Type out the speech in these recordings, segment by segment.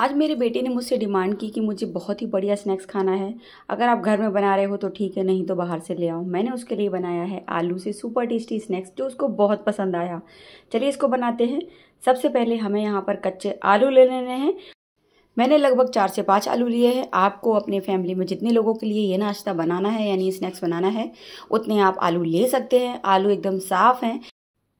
आज मेरे बेटे ने मुझसे डिमांड की कि मुझे बहुत ही बढ़िया स्नैक्स खाना है अगर आप घर में बना रहे हो तो ठीक है नहीं तो बाहर से ले आओ मैंने उसके लिए बनाया है आलू से सुपर टेस्टी स्नैक्स जो उसको बहुत पसंद आया चलिए इसको बनाते हैं सबसे पहले हमें यहाँ पर कच्चे आलू ले लेने हैं मैंने लगभग चार से पाँच आलू लिए हैं आपको अपने फैमिली में जितने लोगों के लिए ये नाश्ता बनाना है यानी स्नैक्स बनाना है उतने आप आलू ले सकते हैं आलू एकदम साफ़ हैं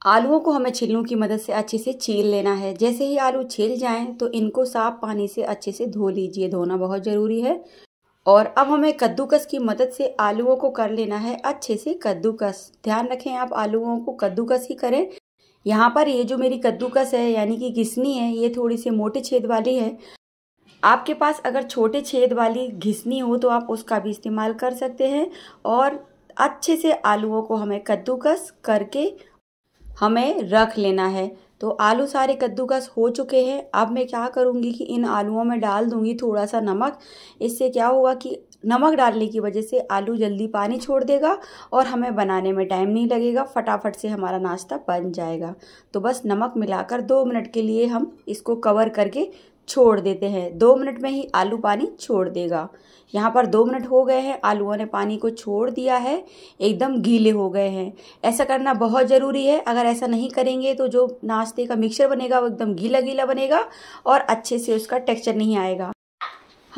आलूओं को हमें छिलनों की मदद से अच्छे से छील लेना है जैसे ही आलू छिल जाएं तो इनको साफ पानी से अच्छे से धो लीजिए धोना बहुत ज़रूरी है और अब हमें कद्दूकस की मदद से आलूओं को कर लेना है अच्छे से कद्दूकस ध्यान रखें आप आलूओं को कद्दूकस ही करें यहाँ पर ये जो मेरी कद्दूकस है यानी कि घिसनी है ये थोड़ी सी मोटे छेद वाली है आपके पास अगर छोटे छेद वाली घिसनी हो तो आप उसका भी इस्तेमाल कर सकते हैं और अच्छे से आलूओं को हमें कद्दूकस करके हमें रख लेना है तो आलू सारे कद्दूकस हो चुके हैं अब मैं क्या करूँगी कि इन आलूओं में डाल दूँगी थोड़ा सा नमक इससे क्या होगा कि नमक डालने की वजह से आलू जल्दी पानी छोड़ देगा और हमें बनाने में टाइम नहीं लगेगा फटाफट से हमारा नाश्ता बन जाएगा तो बस नमक मिलाकर दो मिनट के लिए हम इसको कवर करके छोड़ देते हैं दो मिनट में ही आलू पानी छोड़ देगा यहाँ पर दो मिनट हो गए हैं आलूओं ने पानी को छोड़ दिया है एकदम गीले हो गए हैं ऐसा करना बहुत ज़रूरी है अगर ऐसा नहीं करेंगे तो जो नाश्ते का मिक्सचर बनेगा वो एकदम गीला गीला बनेगा और अच्छे से उसका टेक्सचर नहीं आएगा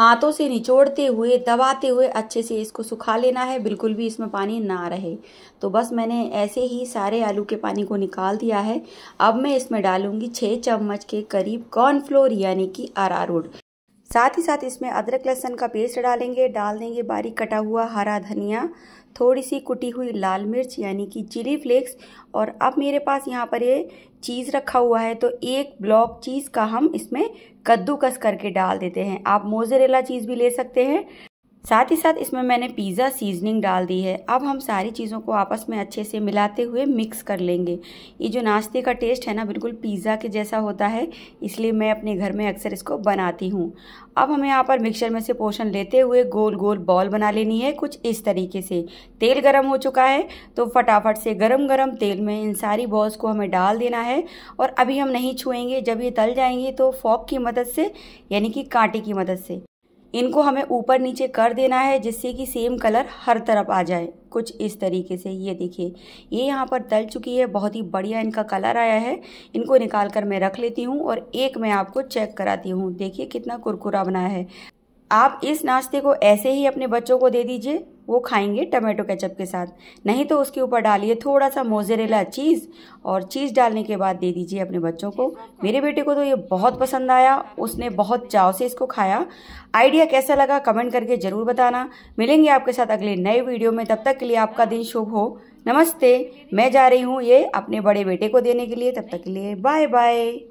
हाथों से निचोड़ते हुए दबाते हुए अच्छे से इसको सुखा लेना है बिल्कुल भी इसमें पानी ना रहे तो बस मैंने ऐसे ही सारे आलू के पानी को निकाल दिया है अब मैं इसमें डालूंगी छः चम्मच के करीब कॉर्नफ्लोर यानी कि अरारोट साथ ही साथ इसमें अदरक लहसन का पेस्ट डालेंगे डाल देंगे बारीक कटा हुआ हरा धनिया थोड़ी सी कुटी हुई लाल मिर्च यानी कि चिली फ्लेक्स और अब मेरे पास यहाँ पर ये चीज़ रखा हुआ है तो एक ब्लॉक चीज़ का हम इसमें कद्दूकस करके डाल देते हैं आप मोजरेला चीज़ भी ले सकते हैं साथ ही साथ इसमें मैंने पिज़्ज़ा सीजनिंग डाल दी है अब हम सारी चीज़ों को आपस में अच्छे से मिलाते हुए मिक्स कर लेंगे ये जो नाश्ते का टेस्ट है ना बिल्कुल पिज़्ज़ा के जैसा होता है इसलिए मैं अपने घर में अक्सर इसको बनाती हूँ अब हमें यहाँ पर मिक्सर में से पोषण लेते हुए गोल गोल बॉल बना लेनी है कुछ इस तरीके से तेल गर्म हो चुका है तो फटाफट से गर्म गर्म तेल में इन सारी बॉल्स को हमें डाल देना है और अभी हम नहीं छुएंगे जब ये तल जाएंगे तो फॉक की मदद से यानी कि कांटे की मदद से इनको हमें ऊपर नीचे कर देना है जिससे कि सेम कलर हर तरफ आ जाए कुछ इस तरीके से ये देखिए ये यहाँ पर तल चुकी है बहुत ही बढ़िया इनका कलर आया है इनको निकाल कर मैं रख लेती हूँ और एक मैं आपको चेक कराती हूँ देखिए कितना कुरकुरा बनाया है आप इस नाश्ते को ऐसे ही अपने बच्चों को दे दीजिए वो खाएंगे टमाटो केचप के साथ नहीं तो उसके ऊपर डालिए थोड़ा सा मोजरेला चीज़ और चीज़ डालने के बाद दे दीजिए अपने बच्चों को मेरे बेटे को तो ये बहुत पसंद आया उसने बहुत चाव से इसको खाया आइडिया कैसा लगा कमेंट करके ज़रूर बताना मिलेंगे आपके साथ अगले नए वीडियो में तब तक के लिए आपका दिन शुभ हो नमस्ते मैं जा रही हूँ ये अपने बड़े बेटे को देने के लिए तब तक के लिए बाय बाय